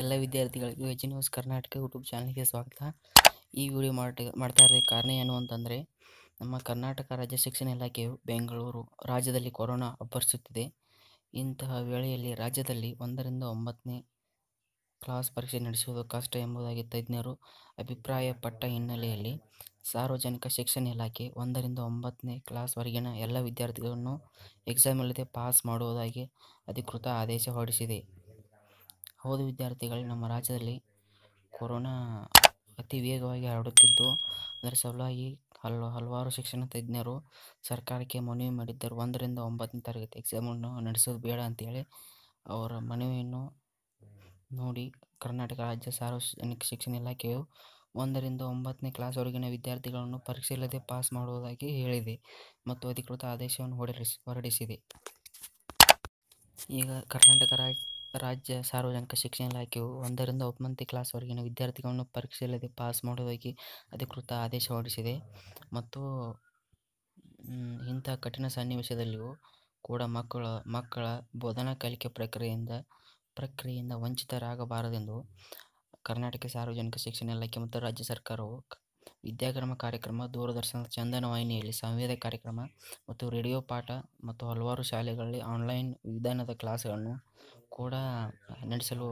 ಎಲ್ಲ ವಿದ್ಯಾರ್ಥಿಗಳಿಗೆ H news Karnataka YouTube ಚಾನಲ್ಗೆ ಸ್ವಾಗತ ಈ ವಿಡಿಯೋ ಮಾಡ್ತಾ ಇರೋ ಕಾರಣ ಏನು ಅಂತಂದರೆ ನಮ್ಮ ಕರ್ನಾಟಕ ರಾಜ್ಯ ಶಿಕ್ಷಣ ಇಲಾಖೆಯು ಬೆಂಗಳೂರು ರಾಜ್ಯದಲ್ಲಿ ಕೊರೋನಾ ಅಬ್ಬರಿಸುತ್ತಿದೆ ಇಂತಹ ವೇಳೆಯಲ್ಲಿ ರಾಜ್ಯದಲ್ಲಿ ಒಂದರಿಂದ ಒಂಬತ್ತನೇ ಕ್ಲಾಸ್ ಪರೀಕ್ಷೆ ನಡೆಸುವುದು ಕಷ್ಟ ಎಂಬುದಾಗಿ ತಜ್ಞರು ಅಭಿಪ್ರಾಯಪಟ್ಟ ಹಿನ್ನೆಲೆಯಲ್ಲಿ ಸಾರ್ವಜನಿಕ ಶಿಕ್ಷಣ ಇಲಾಖೆ ಒಂದರಿಂದ ಒಂಬತ್ತನೇ ಕ್ಲಾಸ್ವರೆಗಿನ ಎಲ್ಲ ವಿದ್ಯಾರ್ಥಿಗಳನ್ನು ಎಕ್ಸಾಮ್ ಇಲ್ಲದೆ ಪಾಸ್ ಮಾಡುವುದಾಗಿ ಅಧಿಕೃತ ಆದೇಶ ಹೊರಡಿಸಿದೆ ಹೌದು ವಿದ್ಯಾರ್ಥಿಗಳೇ ನಮ್ಮ ರಾಜ್ಯದಲ್ಲಿ ಕೊರೋನಾ ಅತಿ ವೇಗವಾಗಿ ಹರಡುತ್ತಿದ್ದು ಅದರ ಸಲುವಾಗಿ ಹಲ್ ಹಲವಾರು ಶಿಕ್ಷಣ ತಜ್ಞರು ಸರ್ಕಾರಕ್ಕೆ ಮನವಿ ಮಾಡಿದ್ದರು ಒಂದರಿಂದ ಒಂಬತ್ತನೇ ತರಗತಿ ಎಕ್ಸಾಮನ್ನು ನಡೆಸೋದು ಬೇಡ ಅಂತೇಳಿ ಅವರ ಮನವಿಯನ್ನು ನೋಡಿ ಕರ್ನಾಟಕ ರಾಜ್ಯ ಸಾರ್ವಜನಿಕ ಶಿಕ್ಷಣ ಇಲಾಖೆಯು ಒಂದರಿಂದ ಒಂಬತ್ತನೇ ಕ್ಲಾಸ್ವರೆಗಿನ ವಿದ್ಯಾರ್ಥಿಗಳನ್ನು ಪರೀಕ್ಷೆ ಇಲ್ಲದೆ ಪಾಸ್ ಮಾಡುವುದಾಗಿ ಹೇಳಿದೆ ಮತ್ತು ಅಧಿಕೃತ ಆದೇಶವನ್ನು ಹೊರಡಿಸಿ ಹೊರಡಿಸಿದೆ ಈಗ ಕರ್ನಾಟಕ ರಾಜ್ಯ ರಾಜ್ಯ ಸಾರ್ವಜನಿಕ ಶಿಕ್ಷಣ ಇಲಾಖೆಯು ಒಂದರಿಂದ ಒಂಬತ್ತನೇ ಕ್ಲಾಸ್ವರೆಗಿನ ವಿದ್ಯಾರ್ಥಿಗಳನ್ನು ಇಲ್ಲದೆ ಪಾಸ್ ಮಾಡುವುದಾಗಿ ಅಧಿಕೃತ ಆದೇಶ ಹೊರಡಿಸಿದೆ ಮತ್ತು ಇಂಥ ಕಠಿಣ ಸನ್ನಿವೇಶದಲ್ಲಿಯೂ ಕೂಡ ಮಕ್ಕಳ ಮಕ್ಕಳ ಬೋಧನಾ ಕಲಿಕೆ ಪ್ರಕ್ರಿಯೆಯಿಂದ ಪ್ರಕ್ರಿಯೆಯಿಂದ ವಂಚಿತರಾಗಬಾರದೆಂದು ಕರ್ನಾಟಕ ಸಾರ್ವಜನಿಕ ಶಿಕ್ಷಣ ಇಲಾಖೆ ಮತ್ತು ರಾಜ್ಯ ಸರ್ಕಾರವು ವಿದ್ಯಾಕ್ರಮ ಕಾರ್ಯಕ್ರಮ ದೂರದರ್ಶನದ ಚಂದನ ವಾಹಿನಿಯಲ್ಲಿ ಸಂವೇದ ಕಾರ್ಯಕ್ರಮ ಮತ್ತು ರೇಡಿಯೋ ಪಾಠ ಮತ್ತು ಹಲವಾರು ಶಾಲೆಗಳಲ್ಲಿ ಆನ್ಲೈನ್ ವಿಧಾನದ ಕ್ಲಾಸ್ಗಳನ್ನು ಕೂಡ ನಡೆಸಲು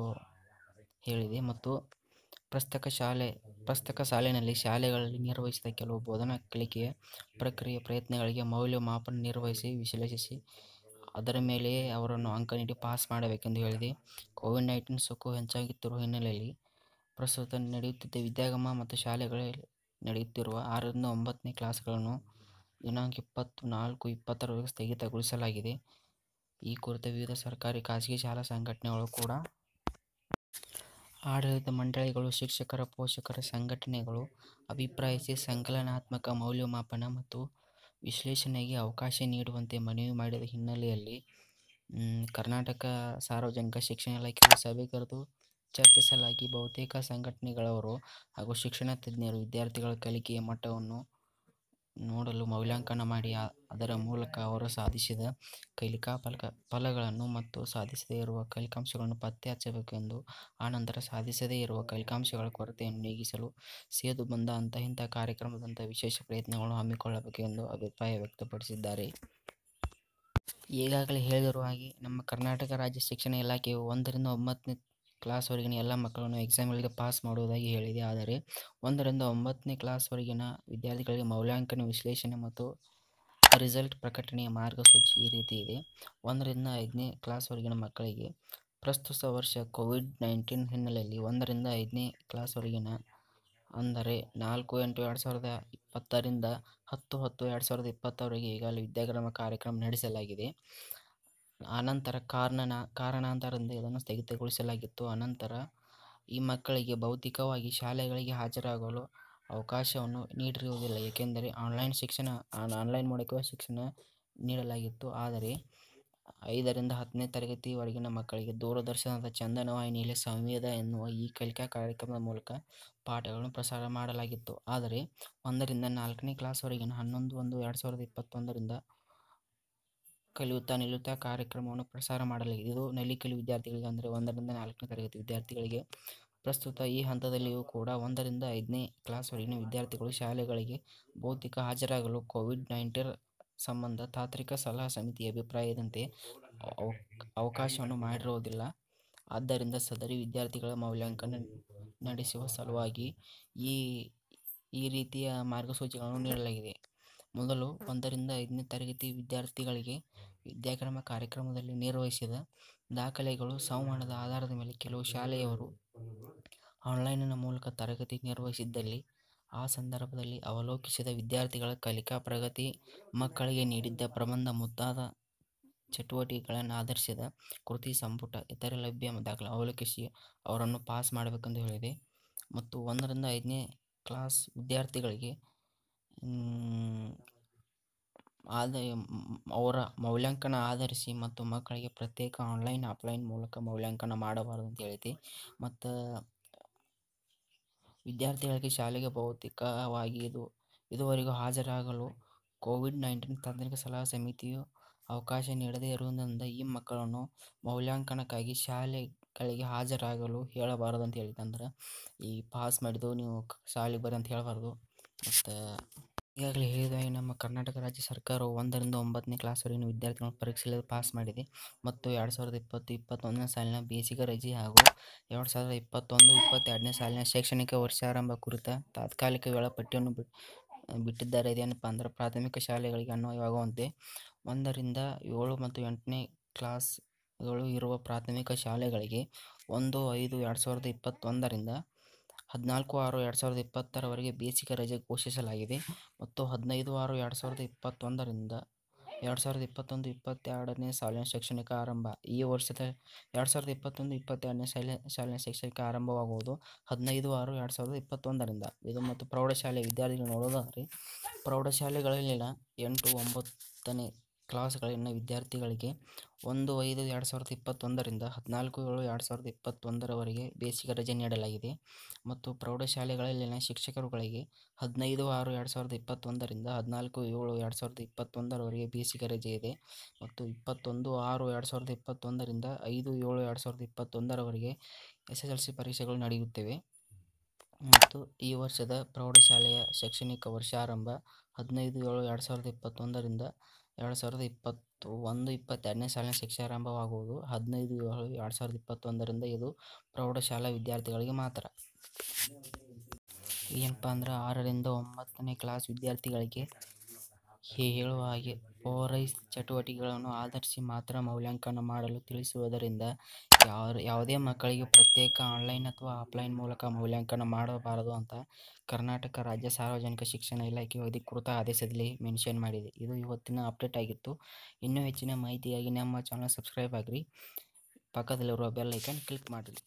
ಹೇಳಿದೆ ಮತ್ತು ಪ್ರಸ್ತಕ ಶಾಲೆ ಪ್ರಸ್ತಕ ಸಾಲಿನಲ್ಲಿ ಶಾಲೆಗಳಲ್ಲಿ ನಿರ್ವಹಿಸಿದ ಕೆಲವು ಬೋಧನಾ ಕಲಿಕೆಯ ಪ್ರಕ್ರಿಯೆ ಪ್ರಯತ್ನಗಳಿಗೆ ಮೌಲ್ಯಮಾಪನ ನಿರ್ವಹಿಸಿ ವಿಶ್ಲೇಷಿಸಿ ಅದರ ಮೇಲೆಯೇ ಅವರನ್ನು ಅಂಕ ನೀಡಿ ಪಾಸ್ ಮಾಡಬೇಕೆಂದು ಹೇಳಿದೆ ಕೋವಿಡ್ ನೈನ್ಟೀನ್ ಸೋಕು ಹೆಚ್ಚಾಗುತ್ತಿರುವ ಹಿನ್ನೆಲೆಯಲ್ಲಿ ಪ್ರಸ್ತುತ ನಡೆಯುತ್ತಿದ್ದ ವಿದ್ಯಾಗಮ ಮತ್ತು ಶಾಲೆಗಳಲ್ಲಿ ನಡೆಯುತ್ತಿರುವ ಆರರಿಂದ ಒಂಬತ್ತನೇ ಕ್ಲಾಸ್ಗಳನ್ನು ದಿನಾಂಕ ನಾಲ್ಕು ಇಪ್ಪತ್ತರವರೆಗೆ ಸ್ಥಗಿತಗೊಳಿಸಲಾಗಿದೆ ಈ ಕುರಿತು ವಿವಿಧ ಸರ್ಕಾರಿ ಖಾಸಗಿ ಶಾಲಾ ಸಂಘಟನೆಗಳು ಕೂಡ ಆಡಳಿತ ಮಂಡಳಿಗಳು ಶಿಕ್ಷಕರ ಪೋಷಕರ ಸಂಘಟನೆಗಳು ಅಭಿಪ್ರಾಯಿಸಿ ಸಂಕಲನಾತ್ಮಕ ಮೌಲ್ಯಮಾಪನ ಮತ್ತು ವಿಶ್ಲೇಷಣೆಗೆ ಅವಕಾಶ ನೀಡುವಂತೆ ಮನವಿ ಮಾಡಿದ ಹಿನ್ನೆಲೆಯಲ್ಲಿ ಕರ್ನಾಟಕ ಸಾರ್ವಜನಿಕ ಶಿಕ್ಷಣ ಇಲಾಖೆಯ ಸಭೆ ಕರೆದು ಚರ್ಚಿಸಲಾಗಿ ಬಹುತೇಕ ಸಂಘಟನೆಗಳವರು ಹಾಗೂ ಶಿಕ್ಷಣ ತಜ್ಞರು ವಿದ್ಯಾರ್ಥಿಗಳ ಕಲಿಕೆಯ ಮಟ್ಟವನ್ನು ನೋಡಲು ಮೌಲ್ಯಾಂಕನ ಮಾಡಿ ಅದರ ಮೂಲಕ ಅವರು ಸಾಧಿಸಿದ ಕೈಲಿಕಾ ಫಲಕ ಫಲಗಳನ್ನು ಮತ್ತು ಸಾಧಿಸದೇ ಇರುವ ಕಲಿಕಾಂಶಗಳನ್ನು ಪತ್ತೆ ಹಚ್ಚಬೇಕೆಂದು ಆನಂತರ ಸಾಧಿಸದೇ ಇರುವ ಕೈಲಿಕಾಂಶಗಳ ಕೊರತೆಯನ್ನು ನೀಗಿಸಲು ಸೇದು ಬಂದ ಇಂಥ ಕಾರ್ಯಕ್ರಮದಂಥ ವಿಶೇಷ ಪ್ರಯತ್ನಗಳನ್ನು ಹಮ್ಮಿಕೊಳ್ಳಬೇಕು ಎಂದು ಅಭಿಪ್ರಾಯ ವ್ಯಕ್ತಪಡಿಸಿದ್ದಾರೆ ಈಗಾಗಲೇ ಹೇಳಿರುವ ಹಾಗೆ ನಮ್ಮ ಕರ್ನಾಟಕ ರಾಜ್ಯ ಶಿಕ್ಷಣ ಇಲಾಖೆಯು ಒಂದರಿಂದ ಒಂಬತ್ತನೇ ಕ್ಲಾಸ್ವರೆಗಿನ ಎಲ್ಲ ಮಕ್ಕಳನ್ನು ಎಕ್ಸಾಮ್ಗಳಿಗೆ ಪಾಸ್ ಮಾಡುವುದಾಗಿ ಹೇಳಿದೆ ಆದರೆ ಒಂದರಿಂದ ಒಂಬತ್ತನೇ ಕ್ಲಾಸ್ವರೆಗಿನ ವಿದ್ಯಾರ್ಥಿಗಳಿಗೆ ಮೌಲ್ಯಾಂಕನ ವಿಶ್ಲೇಷಣೆ ಮತ್ತು ರಿಸಲ್ಟ್ ಪ್ರಕಟಣೆಯ ಮಾರ್ಗಸೂಚಿ ಈ ರೀತಿ ಇದೆ ಒಂದರಿಂದ ಐದನೇ ಕ್ಲಾಸ್ವರೆಗಿನ ಮಕ್ಕಳಿಗೆ ಪ್ರಸ್ತುತ ವರ್ಷ ಕೋವಿಡ್ ನೈನ್ಟೀನ್ ಹಿನ್ನೆಲೆಯಲ್ಲಿ ಒಂದರಿಂದ ಐದನೇ ಕ್ಲಾಸ್ವರೆಗಿನ ಅಂದರೆ ನಾಲ್ಕು ಎಂಟು ಎರಡು ಸಾವಿರದ ಇಪ್ಪತ್ತರಿಂದ ಹತ್ತು ಹತ್ತು ಎರಡು ಸಾವಿರದ ಇಪ್ಪತ್ತವರೆಗೆ ಈಗಾಗಲೇ ವಿದ್ಯಾಗ್ರಮ ಕಾರ್ಯಕ್ರಮ ನಡೆಸಲಾಗಿದೆ ಆನಂತರ ಕಾರಣನ ಕಾರಣಾಂತರದಿಂದ ಇದನ್ನು ಸ್ಥಗಿತಗೊಳಿಸಲಾಗಿತ್ತು ಅನಂತರ ಈ ಮಕ್ಕಳಿಗೆ ಭೌತಿಕವಾಗಿ ಶಾಲೆಗಳಿಗೆ ಹಾಜರಾಗಲು ಅವಕಾಶವನ್ನು ನೀಡಿರುವುದಿಲ್ಲ ಏಕೆಂದರೆ ಆನ್ಲೈನ್ ಶಿಕ್ಷಣ ಆನ್ಲೈನ್ ಮೂಲಕ ಶಿಕ್ಷಣ ನೀಡಲಾಗಿತ್ತು ಆದರೆ ಐದರಿಂದ ಹತ್ತನೇ ತರಗತಿವರೆಗಿನ ಮಕ್ಕಳಿಗೆ ದೂರದರ್ಶನದ ಚಂದನ ವಾಹಿನಿಯಲ್ಲಿ ಸಂವೇದ ಎನ್ನುವ ಈ ಕಲಿಕಾ ಕಾರ್ಯಕ್ರಮದ ಮೂಲಕ ಪಾಠಗಳನ್ನು ಪ್ರಸಾರ ಮಾಡಲಾಗಿತ್ತು ಆದರೆ ಒಂದರಿಂದ ನಾಲ್ಕನೇ ಕ್ಲಾಸ್ವರೆಗಿನ ಹನ್ನೊಂದು ಒಂದು ಎರಡು ಸಾವಿರದ ಇಪ್ಪತ್ತೊಂದರಿಂದ ಕಲಿಯುತ್ತಾ ನಿಲ್ಲುತ್ತಾ ಕಾರ್ಯಕ್ರಮವನ್ನು ಪ್ರಸಾರ ಮಾಡಲಾಗಿದೆ ಇದು ನಲಿಕಲಿ ವಿದ್ಯಾರ್ಥಿಗಳಿಗೆ ಅಂದರೆ ಒಂದರಿಂದ ನಾಲ್ಕನೇ ತರಗತಿ ವಿದ್ಯಾರ್ಥಿಗಳಿಗೆ ಪ್ರಸ್ತುತ ಈ ಹಂತದಲ್ಲಿಯೂ ಕೂಡ ಒಂದರಿಂದ ಐದನೇ ಕ್ಲಾಸ್ವರೆಗಿನ ವಿದ್ಯಾರ್ಥಿಗಳು ಶಾಲೆಗಳಿಗೆ ಭೌತಿಕ ಹಾಜರಾಗಲು ಕೋವಿಡ್ ನೈನ್ಟೀನ್ ಸಂಬಂಧ ತಾಂತ್ರಿಕ ಸಲಹಾ ಸಮಿತಿಯ ಅಭಿಪ್ರಾಯದಂತೆ ಅವಕಾಶವನ್ನು ಮಾಡಿರುವುದಿಲ್ಲ ಆದ್ದರಿಂದ ಸದರಿ ವಿದ್ಯಾರ್ಥಿಗಳ ಮೌಲ್ಯಾಂಕನ ನಡೆಸುವ ಸಲುವಾಗಿ ಈ ಈ ರೀತಿಯ ಮಾರ್ಗಸೂಚಿಗಳನ್ನು ನೀಡಲಾಗಿದೆ ಮೊದಲು ಒಂದರಿಂದ ಐದನೇ ತರಗತಿ ವಿದ್ಯಾರ್ಥಿಗಳಿಗೆ ವಿದ್ಯಾಕ್ರಮ ಕಾರ್ಯಕ್ರಮದಲ್ಲಿ ನಿರ್ವಹಿಸಿದ ದಾಖಲೆಗಳು ಸಂವಹನದ ಆಧಾರದ ಮೇಲೆ ಕೆಲವು ಶಾಲೆಯವರು ಆನ್ಲೈನ್ನ ಮೂಲಕ ತರಗತಿ ನಿರ್ವಹಿಸಿದ್ದಲ್ಲಿ ಆ ಸಂದರ್ಭದಲ್ಲಿ ಅವಲೋಕಿಸಿದ ವಿದ್ಯಾರ್ಥಿಗಳ ಕಲಿಕಾ ಪ್ರಗತಿ ಮಕ್ಕಳಿಗೆ ನೀಡಿದ್ದ ಪ್ರಬಂಧ ಮುಂತಾದ ಚಟುವಟಿಕೆಗಳನ್ನು ಆಧರಿಸಿದ ಕೃತಿ ಸಂಪುಟ ಇತರೆ ಲಭ್ಯ ದಾಖಲೆ ಅವಲೋಕಿಸಿ ಅವರನ್ನು ಪಾಸ್ ಮಾಡಬೇಕೆಂದು ಹೇಳಿದೆ ಮತ್ತು ಒಂದರಿಂದ ಐದನೇ ಕ್ಲಾಸ್ ವಿದ್ಯಾರ್ಥಿಗಳಿಗೆ ಆದಾಯ ಅವರ ಮೌಲ್ಯಾಂಕನ ಆಧರಿಸಿ ಮತ್ತು ಮಕ್ಕಳಿಗೆ ಪ್ರತ್ಯೇಕ ಆನ್ಲೈನ್ ಆಫ್ಲೈನ್ ಮೂಲಕ ಮೌಲ್ಯಾಂಕನ ಮಾಡಬಾರದು ಅಂತ ಹೇಳೈತಿ ಮತ್ತು ವಿದ್ಯಾರ್ಥಿಗಳಿಗೆ ಶಾಲೆಗೆ ಭೌತಿಕವಾಗಿ ಇದು ಇದುವರೆಗೂ ಹಾಜರಾಗಲು ಕೋವಿಡ್ ನೈನ್ಟೀನ್ ತಾಂತ್ರಿಕ ಸಲಹಾ ಸಮಿತಿಯು ಅವಕಾಶ ನೀಡದೇ ಇರುವುದರಿಂದ ಈ ಮಕ್ಕಳನ್ನು ಮೌಲ್ಯಾಂಕನಕ್ಕಾಗಿ ಶಾಲೆಗಳಿಗೆ ಹಾಜರಾಗಲು ಹೇಳಬಾರದು ಅಂತ ಹೇಳಿತಂದ್ರೆ ಈ ಪಾಸ್ ಮಾಡಿದ್ದು ನೀವು ಶಾಲೆಗೆ ಬರ್ರಿ ಅಂತ ಹೇಳಬಾರ್ದು ಮತ್ತು ಈಗಾಗಲೇ ಹೇಳಿದಾಗಿ ನಮ್ಮ ಕರ್ನಾಟಕ ರಾಜ್ಯ ಸರ್ಕಾರವು ಒಂದರಿಂದ ಒಂಬತ್ತನೇ ಕ್ಲಾಸ್ವರೆಗಿನ ವಿದ್ಯಾರ್ಥಿಗಳ ಪರೀಕ್ಷೆಯಲ್ಲಿ ಪಾಸ್ ಮಾಡಿದೆ ಮತ್ತು ಎರಡು ಸಾವಿರದ ಇಪ್ಪತ್ತು ಇಪ್ಪತ್ತೊಂದನೇ ಸಾಲಿನ ಬೇಸಿಗೆ ರಜೆ ಹಾಗೂ ಎರಡು ಸಾವಿರದ ಇಪ್ಪತ್ತೊಂದು ಇಪ್ಪತ್ತೆರಡನೇ ಸಾಲಿನ ಶೈಕ್ಷಣಿಕ ವರ್ಷಾರಂಭ ಕುರಿತ ತಾತ್ಕಾಲಿಕ ವೇಳಾಪಟ್ಟಿಯನ್ನು ಬಿಟ್ಟಿದ್ದಾರೆ ಇದೇನಪ್ಪ ಅಂದರೆ ಪ್ರಾಥಮಿಕ ಶಾಲೆಗಳಿಗೆ ಅನ್ವಯವಾಗುವಂತೆ ಒಂದರಿಂದ ಏಳು ಮತ್ತು ಎಂಟನೇ ಕ್ಲಾಸ್ಗಳು ಇರುವ ಪ್ರಾಥಮಿಕ ಶಾಲೆಗಳಿಗೆ ಒಂದು ಐದು ಎರಡು ಸಾವಿರದ ಇಪ್ಪತ್ತೊಂದರಿಂದ ಹದಿನಾಲ್ಕು ಆರು ಎರಡು ಸಾವಿರದ ಇಪ್ಪತ್ತರವರೆಗೆ ಬೇಸಿಗೆ ರಜೆ ಘೋಷಿಸಲಾಗಿದೆ ಮತ್ತು ಹದಿನೈದು ಆರು ಎರಡು ಸಾವಿರದ ಇಪ್ಪತ್ತೊಂದರಿಂದ ಎರಡು ಸಾವಿರದ ಇಪ್ಪತ್ತೊಂದು ಇಪ್ಪತ್ತೆರಡನೇ ಸಾಲಿನ ಶೈಕ್ಷಣಿಕ ಆರಂಭ ಈ ವರ್ಷದ ಎರಡು ಸಾವಿರದ ಇಪ್ಪತ್ತೊಂದು ಇಪ್ಪತ್ತೆರಡನೇ ಶಾಲೆ ಸಾಲಿನ ಶೈಕ್ಷಣಿಕ ಆರಂಭವಾಗುವುದು ಹದಿನೈದು ಆರು ಎರಡು ಸಾವಿರದ ಇಪ್ಪತ್ತೊಂದರಿಂದ ಇದು ಮತ್ತು ಪ್ರೌಢಶಾಲೆ ವಿದ್ಯಾರ್ಥಿಗಳು ನೋಡೋದಾದರೆ ಪ್ರೌಢಶಾಲೆಗಳಲ್ಲಿನ ಎಂಟು ಒಂಬತ್ತನೇ ಕ್ಲಾಸ್ಗಳನ್ನು ವಿದ್ಯಾರ್ಥಿಗಳಿಗೆ ಒಂದು ಐದು ಎರಡು ಸಾವಿರದ ಇಪ್ಪತ್ತೊಂದರಿಂದ ಹದಿನಾಲ್ಕು ಏಳು ಎರಡು ಸಾವಿರದ ಇಪ್ಪತ್ತೊಂದರವರೆಗೆ ಬೇಸಿಗೆ ರಜೆ ನೀಡಲಾಗಿದೆ ಮತ್ತು ಪ್ರೌಢಶಾಲೆಗಳಲ್ಲಿನ ಶಿಕ್ಷಕರುಗಳಿಗೆ ಹದಿನೈದು ಆರು ಎರಡು ಸಾವಿರದ ಇಪ್ಪತ್ತೊಂದರಿಂದ ಹದಿನಾಲ್ಕು ಏಳು ಎರಡು ಸಾವಿರದ ಇಪ್ಪತ್ತೊಂದರವರೆಗೆ ಬೇಸಿಗೆ ರಜೆ ಇದೆ ಮತ್ತು ಇಪ್ಪತ್ತೊಂದು ಆರು ಎರಡು ಸಾವಿರದ ಇಪ್ಪತ್ತೊಂದರಿಂದ ಐದು ಏಳು ಎರಡು ಸಾವಿರದ ಇಪ್ಪತ್ತೊಂದರವರೆಗೆ ಎಸ್ ಎಸ್ ಎಲ್ ಸಿ ಪರೀಕ್ಷೆಗಳು ನಡೆಯುತ್ತಿವೆ ಮತ್ತು ಈ ವರ್ಷದ ಪ್ರೌಢಶಾಲೆಯ ಶೈಕ್ಷಣಿಕ ವರ್ಷ ಆರಂಭ ಹದಿನೈದು ಏಳು ಎರಡು ಸಾವಿರದ ಇಪ್ಪತ್ತೊಂದರಿಂದ ಎರಡು ಸಾವಿರದ ಇಪ್ಪತ್ತು ಒಂದು ಇಪ್ಪತ್ತೆರಡನೇ ಸಾಲಿನ ಶಿಕ್ಷೆ ಆರಂಭವಾಗುವುದು ಹದಿನೈದು ಏಳು ಎರಡು ಸಾವಿರದ ಇಪ್ಪತ್ತೊಂದರಿಂದ ಇದು ಪ್ರೌಢಶಾಲಾ ವಿದ್ಯಾರ್ಥಿಗಳಿಗೆ ಮಾತ್ರ ಏನಪ್ಪ ಅಂದ್ರೆ ಆರರಿಂದ ಒಂಬತ್ತನೇ ಕ್ಲಾಸ್ ವಿದ್ಯಾರ್ಥಿಗಳಿಗೆ ಹೇಳುವ ಹಾಗೆ ಪೋರೈಸ್ ಚಟುವಟಿಕೆಗಳನ್ನು ಆಧರಿಸಿ ಮಾತ್ರ ಮೌಲ್ಯಾಂಕನ ಮಾಡಲು ತಿಳಿಸುವುದರಿಂದ ಯಾವ ಯಾವುದೇ ಮಕ್ಕಳಿಗೆ ಪ್ರತ್ಯೇಕ ಆನ್ಲೈನ್ ಅಥವಾ ಆಫ್ಲೈನ್ ಮೂಲಕ ಮೌಲ್ಯಾಂಕನ ಮಾಡಬಾರದು ಅಂತ ಕರ್ನಾಟಕ ರಾಜ್ಯ ಸಾರ್ವಜನಿಕ ಶಿಕ್ಷಣ ಇಲಾಖೆ ಅಧಿಕೃತ ಆದೇಶದಲ್ಲಿ ಮೆನ್ಷನ್ ಮಾಡಿದೆ ಇದು ಇವತ್ತಿನ ಅಪ್ಡೇಟ್ ಆಗಿತ್ತು ಇನ್ನೂ ಹೆಚ್ಚಿನ ಮಾಹಿತಿಯಾಗಿ ನಮ್ಮ ಚಾನಲ್ ಸಬ್ಸ್ಕ್ರೈಬ್ ಆಗಿರಿ ಪಕ್ಕದಲ್ಲಿರುವ ಬೆಲ್ ಐಕನ್ ಕ್ಲಿಕ್ ಮಾಡಿರಿ